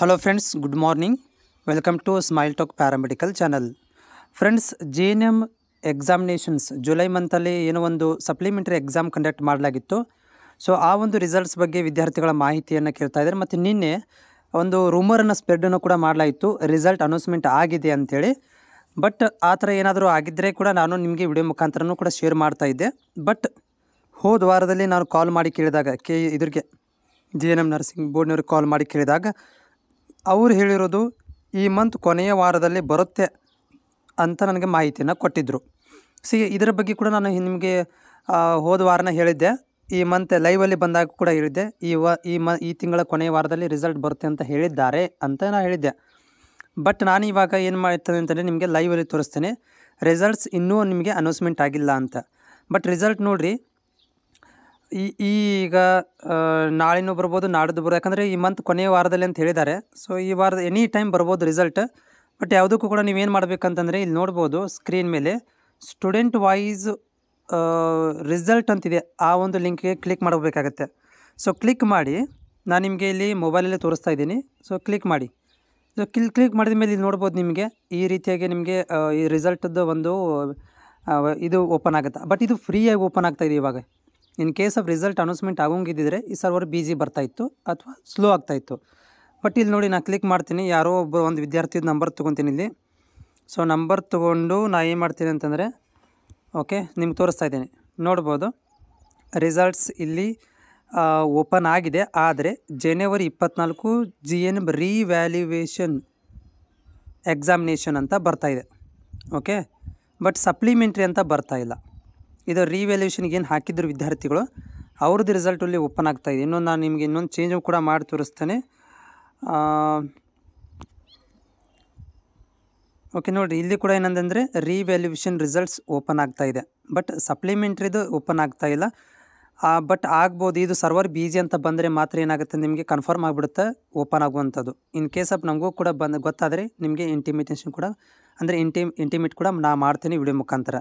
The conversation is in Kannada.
hello friends good morning welcome to Smile Talk paramedical channel friends J N M examinations July ಮಂತಲ್ಲಿ ಏನೋ ಒಂದು ಸಪ್ಲಿಮೆಂಟರಿ ಎಕ್ಸಾಮ್ ಕಂಡಕ್ಟ್ ಮಾಡಲಾಗಿತ್ತು ಸೊ ಆ ಒಂದು ರಿಸಲ್ಟ್ಸ್ ಬಗ್ಗೆ ವಿದ್ಯಾರ್ಥಿಗಳ ಮಾಹಿತಿಯನ್ನು ಕೇಳ್ತಾ ಇದ್ದಾರೆ ಮತ್ತು ನಿನ್ನೆ ಒಂದು ರೂಮರನ್ನು ಸ್ಪ್ರೆಡನ್ನು ಕೂಡ ಮಾಡಲಾಯಿತು ರಿಸಲ್ಟ್ ಅನೌನ್ಸ್ಮೆಂಟ್ ಆಗಿದೆ ಅಂಥೇಳಿ ಬಟ್ ಆ ಥರ ಏನಾದರೂ ಆಗಿದ್ದರೆ ಕೂಡ ನಾನು ನಿಮಗೆ ವಿಡಿಯೋ ಮುಖಾಂತರನೂ ಕೂಡ ಶೇರ್ ಮಾಡ್ತಾ ಬಟ್ ಹೋದ ವಾರದಲ್ಲಿ ನಾನು ಕಾಲ್ ಮಾಡಿ ಕೇಳಿದಾಗ ಕೆ ಇದ್ರಿಗೆ ಜಿ ಎನ್ ಎಮ್ ನರ್ಸಿಂಗ್ ಬೋರ್ಡ್ನವ್ರಿಗೆ ಕಾಲ್ ಮಾಡಿ ಕೇಳಿದಾಗ ಅವ್ರು ಹೇಳಿರೋದು ಈ ಮಂತ್ ಕೊನೆಯ ವಾರದಲ್ಲಿ ಬರುತ್ತೆ ಅಂತ ನನಗೆ ಮಾಹಿತಿಯನ್ನು ಕೊಟ್ಟಿದ್ದರು ಸಿ ಇದರ ಬಗ್ಗೆ ಕೂಡ ನಾನು ನಿಮಗೆ ಹೋದ ವಾರನ ಹೇಳಿದ್ದೆ ಈ ಮಂತ್ ಲೈವಲ್ಲಿ ಬಂದಾಗ ಕೂಡ ಹೇಳಿದ್ದೆ ಈ ವ ಈ ಮ ಈ ತಿಂಗಳ ಕೊನೆಯ ವಾರದಲ್ಲಿ ರಿಸಲ್ಟ್ ಬರುತ್ತೆ ಅಂತ ಹೇಳಿದ್ದಾರೆ ಅಂತ ನಾನು ಹೇಳಿದ್ದೆ ಬಟ್ ನಾನು ಇವಾಗ ಏನು ಮಾಡ್ತೇನೆ ಅಂತಂದರೆ ನಿಮಗೆ ಲೈವಲ್ಲಿ ತೋರಿಸ್ತೇನೆ ರಿಸಲ್ಟ್ಸ್ ಇನ್ನೂ ನಿಮಗೆ ಅನೌನ್ಸ್ಮೆಂಟ್ ಆಗಿಲ್ಲ ಅಂತ ಬಟ್ ರಿಸಲ್ಟ್ ನೋಡಿರಿ ಈ ಈಗ ನಾಳೆನೂ ಬರ್ಬೋದು ನಾಡಿದ್ದು ಬರ್ಬೋದು ಯಾಕಂದರೆ ಈ ಮಂತ್ ಕೊನೆಯ ವಾರದಲ್ಲಿ ಅಂತ ಹೇಳಿದ್ದಾರೆ ಸೊ ಈ ವಾರದ ಎನಿ ಟೈಮ್ ಬರ್ಬೋದು ರಿಸಲ್ಟ್ ಬಟ್ ಯಾವುದಕ್ಕೂ ಕೂಡ ನೀವೇನು ಮಾಡಬೇಕಂತಂದರೆ ಇಲ್ಲಿ ನೋಡ್ಬೋದು ಸ್ಕ್ರೀನ್ ಮೇಲೆ ಸ್ಟೂಡೆಂಟ್ ವೈಸ್ ರಿಸಲ್ಟ್ ಅಂತಿದೆ ಆ ಒಂದು ಲಿಂಕ್ಗೆ ಕ್ಲಿಕ್ ಮಾಡಬೇಕಾಗತ್ತೆ ಸೊ ಕ್ಲಿಕ್ ಮಾಡಿ ನಾನು ನಿಮಗೆ ಇಲ್ಲಿ ಮೊಬೈಲಲ್ಲೇ ತೋರಿಸ್ತಾ ಇದ್ದೀನಿ ಸೊ ಕ್ಲಿಕ್ ಮಾಡಿ ಸೊ ಕ್ಲಿಕ್ ಕ್ಲಿಕ್ ಮಾಡಿದ ಮೇಲೆ ಇಲ್ಲಿ ನೋಡ್ಬೋದು ನಿಮಗೆ ಈ ರೀತಿಯಾಗಿ ನಿಮಗೆ ಈ ರಿಸಲ್ಟದ್ದು ಒಂದು ಇದು ಓಪನ್ ಆಗುತ್ತೆ ಬಟ್ ಇದು ಫ್ರೀಯಾಗಿ ಓಪನ್ ಆಗ್ತಾಯಿದೆ ಇವಾಗ in case of result announcement ಆಗೋಂಗಿದ್ದಿದ್ರೆ ಈ ಸರ್ವರ್ ಬಿಜಿ ಬರ್ತಾಯಿತ್ತು ಅಥವಾ ಸ್ಲೋ ಆಗ್ತಾಯಿತ್ತು ಬಟ್ ಇಲ್ಲಿ ನೋಡಿ ನಾನು ಕ್ಲಿಕ್ ಮಾಡ್ತೀನಿ ಯಾರೋ ಒಬ್ಬ ಒಂದು ವಿದ್ಯಾರ್ಥಿದ ನಂಬರ್ ತೊಗೊತೀನಿ ಇಲ್ಲಿ ಸೊ ನಂಬರ್ ತೊಗೊಂಡು ನಾನು ಏನು ಮಾಡ್ತೀನಿ ಅಂತಂದರೆ ಓಕೆ ನಿಮ್ಗೆ ತೋರಿಸ್ತಾ ಇದ್ದೀನಿ ನೋಡ್ಬೋದು ರಿಸಲ್ಟ್ಸ್ ಇಲ್ಲಿ ಓಪನ್ ಆಗಿದೆ ಆದರೆ ಜನವರಿ ಇಪ್ಪತ್ನಾಲ್ಕು ಜಿ ಎನ್ ರೀವ್ಯಾಲ್ಯುವೇಷನ್ ಎಕ್ಸಾಮಿನೇಷನ್ ಅಂತ ಬರ್ತಾಯಿದೆ ಓಕೆ ಬಟ್ ಸಪ್ಲಿಮೆಂಟ್ರಿ ಅಂತ ಬರ್ತಾ ಇಲ್ಲ ಇದು ರಿವ್ಯಾಲ್ಯೂಷನ್ಗೆ ಏನು ಹಾಕಿದ್ರು ವಿದ್ಯಾರ್ಥಿಗಳು ಅವ್ರದ್ದು ರಿಸಲ್ಟ್ ಅಲ್ಲಿ ಓಪನ್ ಆಗ್ತಾಯಿದೆ ಇನ್ನೊಂದು ನಾನು ನಿಮಗೆ ಇನ್ನೊಂದು ಚೇಂಜು ಕೂಡ ಮಾಡಿ ತೋರಿಸ್ತೇನೆ ಓಕೆ ನೋಡಿರಿ ಇಲ್ಲಿ ಕೂಡ ಏನಂದರೆ ರೀವ್ಯಾಲ್ಯೂಷನ್ ರಿಸಲ್ಟ್ಸ್ ಓಪನ್ ಆಗ್ತಾ ಇದೆ ಬಟ್ ಸಪ್ಲಿಮೆಂಟ್ರಿದು ಓಪನ್ ಆಗ್ತಾ ಇಲ್ಲ ಬಟ್ ಆಗ್ಬೋದು ಇದು ಸರ್ವರ್ ಬೀಜಿ ಅಂತ ಬಂದರೆ ಮಾತ್ರ ಏನಾಗುತ್ತೆ ನಿಮಗೆ ಕನ್ಫರ್ಮ್ ಆಗಿಬಿಡುತ್ತೆ ಓಪನ್ ಆಗುವಂಥದ್ದು ಇನ್ ಕೇಸ್ ಆಫ್ ನಮಗೂ ಕೂಡ ಬಂದು ಗೊತ್ತಾದರೆ ನಿಮಗೆ ಇಂಟಿಮಿಟೇಷನ್ ಕೂಡ ಅಂದರೆ ಇಂಟಿ ಇಂಟಿಮೇಟ್ ಕೂಡ ನಾ ಮಾಡ್ತೀನಿ ವಿಡಿಯೋ ಮುಖಾಂತರ